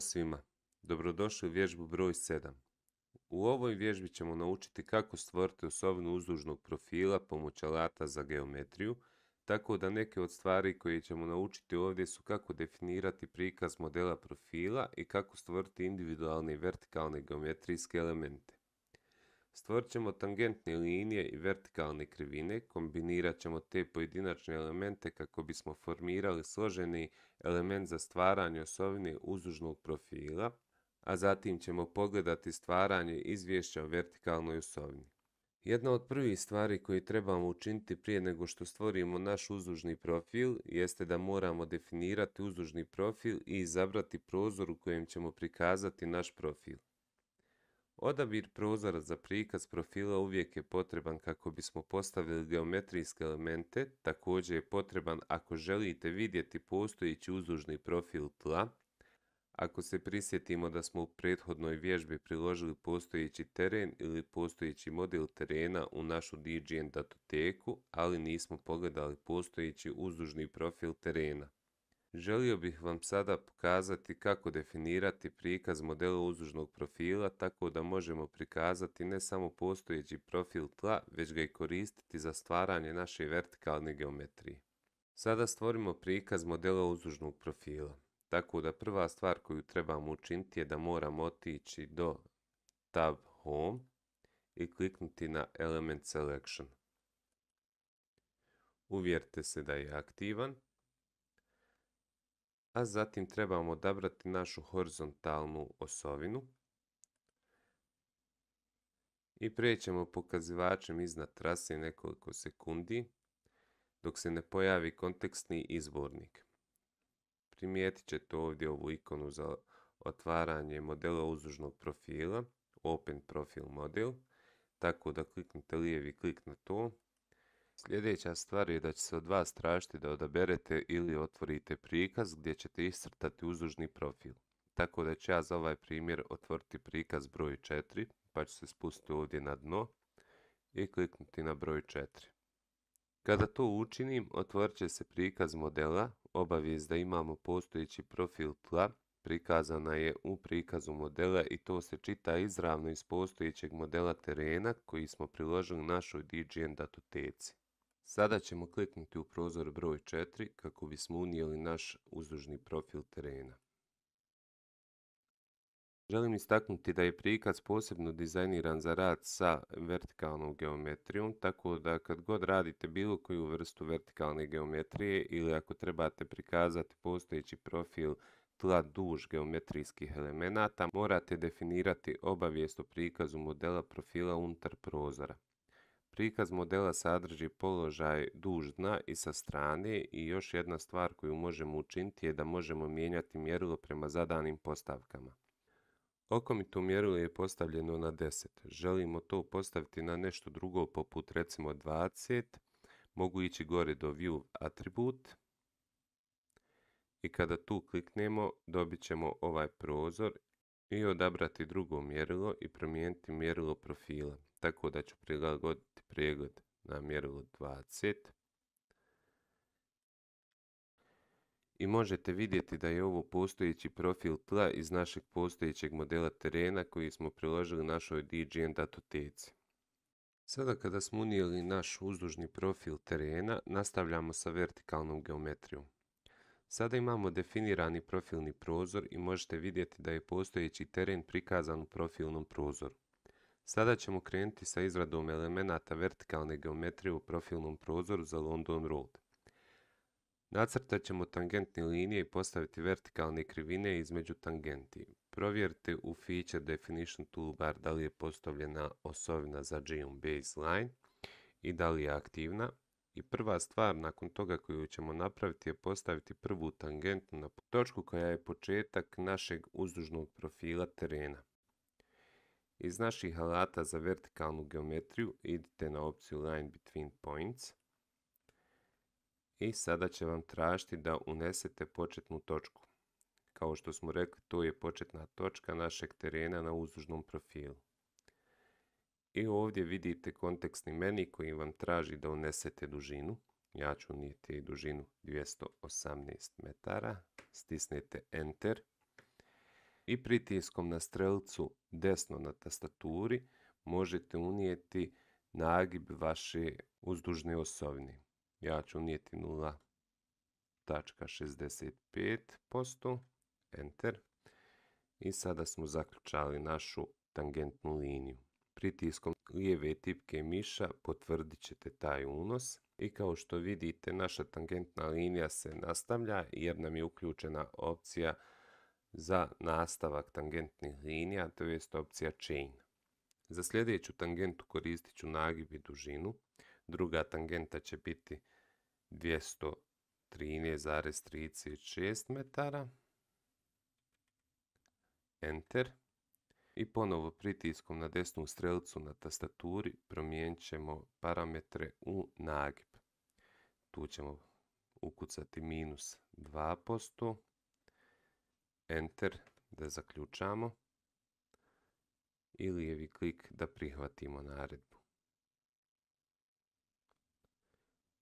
svima, dobrodošli u vježbu broj 7. U ovoj vježbi ćemo naučiti kako stvoriti osobnu uzdužnog profila pomoć alata za geometriju, tako da neke od stvari koje ćemo naučiti ovdje su kako definirati prikaz modela profila i kako stvoriti individualne i vertikalne geometrijske elemente. Stvorit ćemo tangentne linije i vertikalne krivine, kombinirat ćemo te pojedinačne elemente kako bismo formirali složeni element za stvaranje osovine uzužnog profila, a zatim ćemo pogledati stvaranje izvješća o vertikalnoj osovini. Jedna od prvih stvari koje trebamo učiniti prije nego što stvorimo naš uzdužni profil jeste da moramo definirati uzužni profil i izabrati prozor u kojem ćemo prikazati naš profil. Odabir prozora za prikaz profila uvijek je potreban kako bismo postavili geometrijske elemente, također je potreban ako želite vidjeti postojeći uzdužni profil tla, ako se prisjetimo da smo u prethodnoj vježbi priložili postojeći teren ili postojeći model terena u našu DGN datoteku, ali nismo pogledali postojeći uzdužni profil terena. Želio bih vam sada pokazati kako definirati prikaz modela uzužnog profila tako da možemo prikazati ne samo postojeći profil tla, već ga i koristiti za stvaranje naše vertikalne geometrije. Sada stvorimo prikaz modela uzužnog profila. Tako da prva stvar koju trebamo učiniti je da moramo otići do Tab Home i kliknuti na Element Selection. Uvjerite se da je aktivan a zatim trebamo odabrati našu horizontalnu osovinu i prijećemo pokazivačem iznad trase nekoliko sekundi dok se ne pojavi kontekstni izbornik. Primijetit ćete ovdje ovu ikonu za otvaranje modela uzdužnog profila, Open Profile Model, tako da kliknite lijevi klik na to Sljedeća stvar je da će se od vas tražiti da odaberete ili otvorite prikaz gdje ćete iscrtati uzdužni profil. Tako da ću ja za ovaj primjer otvoriti prikaz broj 4, pa ću se spustiti ovdje na dno i kliknuti na broj 4. Kada to učinim, otvorit će se prikaz modela, obavijest da imamo postojeći profil tla, prikazana je u prikazu modela i to se čita izravno iz postojećeg modela terena koji smo priložili našoj DGN datoteci. Sada ćemo kliknuti u prozor broj 4 kako bismo unijeli naš uzdužni profil terena. Želim istaknuti da je prikaz posebno dizajniran za rad sa vertikalnom geometrijom, tako da kad god radite bilo koju vrstu vertikalne geometrije ili ako trebate prikazati postojeći profil tla duž geometrijskih elemenata, morate definirati obavijest o prikazu modela profila unutar prozora. Prikaz modela sadrži položaj duž dna i sa strane i još jedna stvar koju možemo učiniti je da možemo mijenjati mjerilo prema zadanim postavkama. Okomito mjerilo je postavljeno na 10. Želimo to postaviti na nešto drugo poput recimo 20. Mogu ići gore do View atribut i kada tu kliknemo dobit ćemo ovaj prozor i odabrati drugo mjerilo i promijeniti mjerilo profila tako da ću prilagoditi pregled na mjerilu 20 i možete vidjeti da je ovo postojeći profil tla iz našeg postojećeg modela terena koji smo priložili našoj DGN datoteci. Sada kada smo unijeli naš uzdužni profil terena, nastavljamo sa vertikalnom geometrijom. Sada imamo definirani profilni prozor i možete vidjeti da je postojeći teren prikazan u profilnom prozoru. Sada ćemo krenuti sa izradom elemenata vertikalne geometrije u profilnom prozoru za London Road. Nacrtat ćemo tangentne linije i postaviti vertikalne krivine između tangenti. Provjerite u Feature Definition toolbar da li je postavljena osovina za GM Baseline i da li je aktivna. I prva stvar nakon toga koju ćemo napraviti je postaviti prvu tangentnu na točku koja je početak našeg uzdužnog profila terena. Iz naših alata za vertikalnu geometriju idite na opciju Line between points i sada će vam tražiti da unesete početnu točku. Kao što smo rekli, to je početna točka našeg terena na uzdužnom profilu. I ovdje vidite kontekstni meni koji vam traži da unesete dužinu. Ja ću unijeti dužinu 218 metara, stisnete Enter i pritiskom na strelcu desno na tastaturi možete unijeti nagib vaše uzdužne osovine. Ja ću unijeti 0.65%, enter. I sada smo zaključali našu tangentnu liniju. Pritiskom lijeve tipke miša potvrdit ćete taj unos i kao što vidite naša tangentna linija se nastavlja jer nam je uključena opcija za nastavak tangentnih linija, to je opcija chain. Za sljedeću tangentu koristit ću nagib i dužinu. Druga tangenta će biti 213,36 metara. Enter. I ponovo pritiskom na desnu strelcu na tastaturi promijenit ćemo parametre u nagib. Tu ćemo ukucati minus 2%. Enter da zaključamo i lijevi klik da prihvatimo naredbu.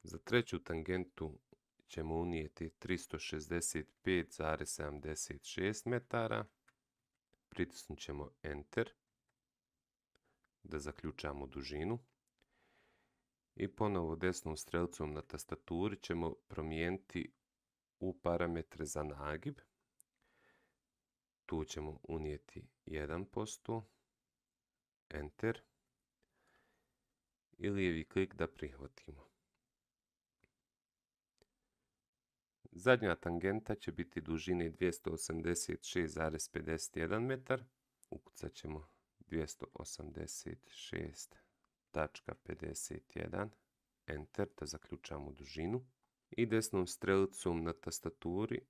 Za treću tangentu ćemo unijeti 365,76 metara. Pritisnut ćemo Enter da zaključamo dužinu. I ponovo desnom strelcom na tastaturi ćemo promijeniti u parametre za nagib tu ćemo unijeti 1%, Enter, i lijevi klik da prihvatimo. Zadnja tangenta će biti dužine 286,51 metar. Ukucat ćemo 286.51, Enter, da zaključamo dužinu. I desnom strelicom na tastaturi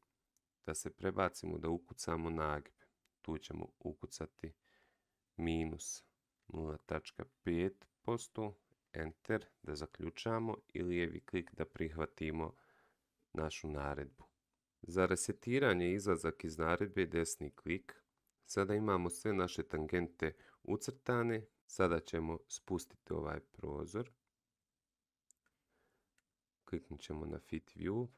da se prebacimo, da ukucamo nagib. Tu ćemo ukucati minus 0.5%, enter, da zaključamo i lijevi klik da prihvatimo našu naredbu. Za resetiranje izlazak iz naredbe desni klik. Sada imamo sve naše tangente ucrtane. Sada ćemo spustiti ovaj prozor. Kliknut ćemo na Fit View,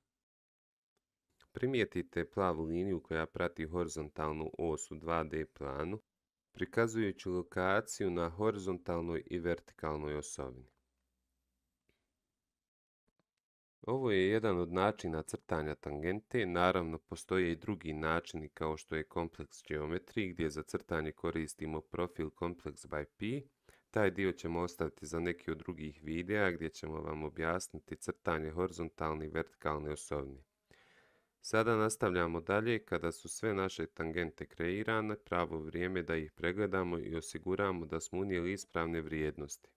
Primijetite plavu liniju koja prati horizontalnu osu u 2D planu, prikazujući lokaciju na horizontalnoj i vertikalnoj osovini. Ovo je jedan od načina crtanja tangente, naravno postoje i drugi načini kao što je kompleks geometriji gdje za crtanje koristimo profil kompleks by P. Taj dio ćemo ostaviti za neki od drugih videa gdje ćemo vam objasniti crtanje horizontalne i vertikalne osovine. Sada nastavljamo dalje kada su sve naše tangente kreirane, pravo vrijeme da ih pregledamo i osiguramo da smo unijeli ispravne vrijednosti.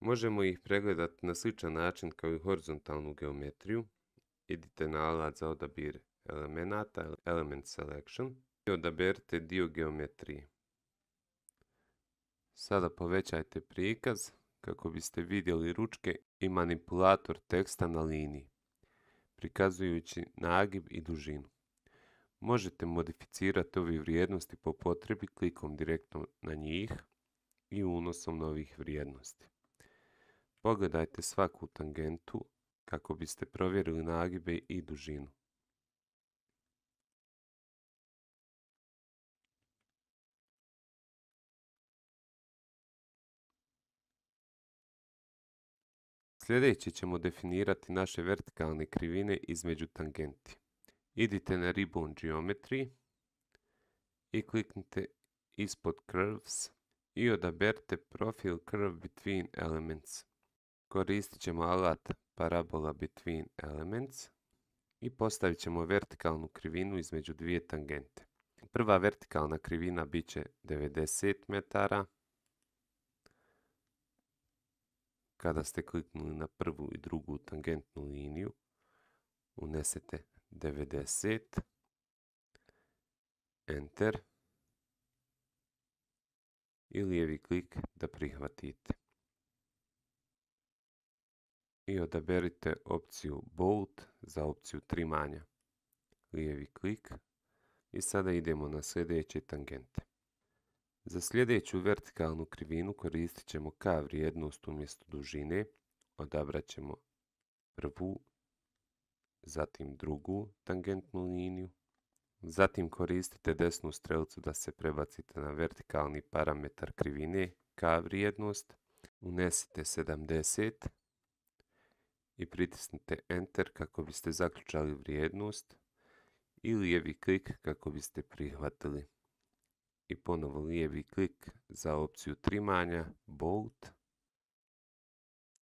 Možemo ih pregledati na sličan način kao i horizontalnu geometriju. Idite na alat za odabir elemenata, element selection i odaberite dio geometrije. Sada povećajte prikaz kako biste vidjeli ručke i manipulator teksta na liniji prikazujući nagib i dužinu. Možete modificirati ove vrijednosti po potrebi klikom direktno na njih i unosom novih vrijednosti. Pogledajte svaku tangentu kako biste provjerili nagibe i dužinu. Sljedeće ćemo definirati naše vertikalne krivine između tangenti. Idite na Ribbon Geometry i kliknite ispod Curves i odaberite Profil Curve Between Elements. Koristit ćemo alat Parabola Between Elements i postavit ćemo vertikalnu krivinu između dvije tangente. Prva vertikalna krivina bit će 90 metara, Kada ste kliknuli na prvu i drugu tangentnu liniju, unesete 90, Enter i lijevi klik da prihvatite. I odaberite opciju Bold za opciju trimanja. Lijevi klik i sada idemo na sljedeće tangente. Za sljedeću vertikalnu krivinu koristit ćemo k vrijednost umjesto dužine. Odabrat ćemo prvu, zatim drugu tangentnu liniju. Zatim koristite desnu strelcu da se prebacite na vertikalni parametar krivine k vrijednost. Unesite 70 i pritisnite Enter kako biste zaključali vrijednost ili lijevi klik kako biste prihvatili i ponovo lijevi klik za opciju trimanja, bolt.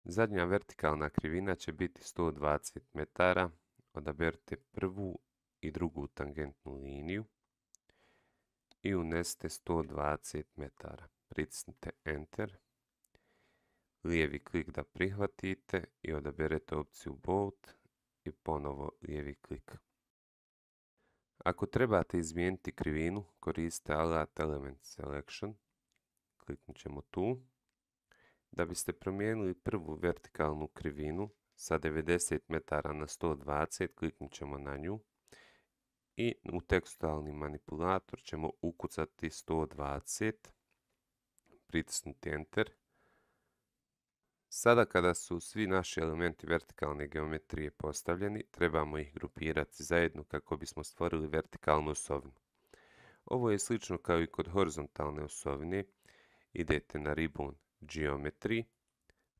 Zadnja vertikalna krivina će biti 120 metara. Odaberite prvu i drugu tangentnu liniju i unesite 120 metara. Pritisnite Enter. Lijevi klik da prihvatite i odaberete opciju Bolt i ponovo lijevi klik. Ako trebate izmijeniti krivinu, koriste Alat Element Selection. Kliknut ćemo tu. Da biste promijenili prvu vertikalnu krivinu sa 90 metara na 120, kliknut ćemo na nju. I u tekstualni manipulator ćemo ukucati 120, pritisnuti Enter Sada kada su svi naši elementi vertikalne geometrije postavljeni, trebamo ih grupirati zajedno kako bismo stvorili vertikalnu osovinu. Ovo je slično kao i kod horizontalne osovine. Idete na ribbon geometry,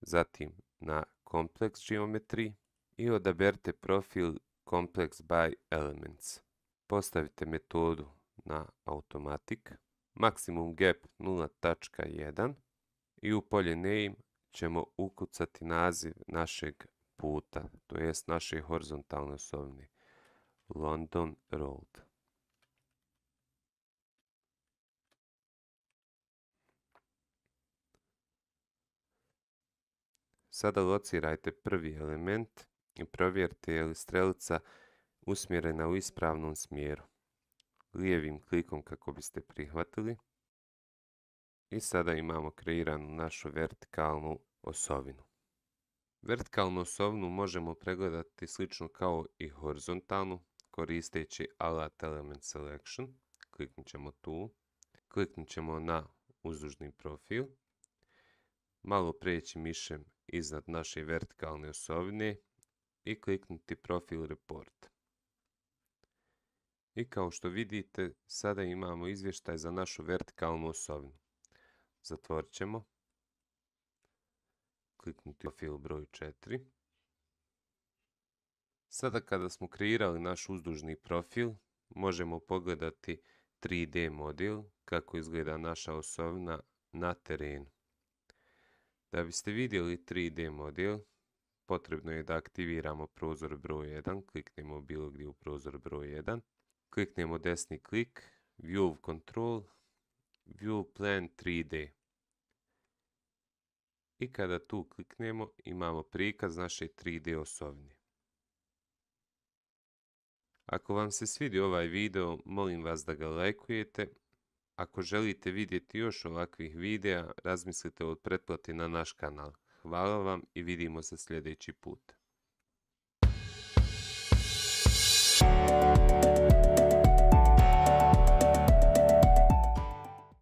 zatim na complex geometry i odaberite profil complex by elements. Postavite metodu na automatic, maximum gap 0.1 i u polje name ćemo ukucati naziv našeg puta, to jest naše horizontalne osovni. London Road. Sada locirajte prvi element i provjerite je li strelica usmjerena u ispravnom smjeru. Lijevim klikom kako biste prihvatili – i sada imamo kreiranu našu vertikalnu osovinu. Vertikalnu osovinu možemo pregledati slično kao i horizontalnu koristeći Alat Element Selection. Kliknut ćemo tu. Kliknut ćemo na uzdužni profil. Malo prijeći mišem iznad naše vertikalne osovine i kliknuti Profil Report. I kao što vidite, sada imamo izvještaj za našu vertikalnu osovinu. Zatvorit ćemo. Kliknuti profil broj 4. Sada kada smo kreirali naš uzdužni profil, možemo pogledati 3D model kako izgleda naša osobna na terenu. Da biste vidjeli 3D model, potrebno je da aktiviramo prozor broj 1, kliknemo bilo gdje u prozor broj 1, kliknemo desni klik, View Control, View Plan 3D. I kada tu kliknemo imamo prikaz naše 3D osobine. Ako vam se svidi ovaj video, molim vas da ga lajkujete. Ako želite vidjeti još ovakvih videa, razmislite o pretplati na naš kanal. Hvala vam i vidimo se sljedeći put.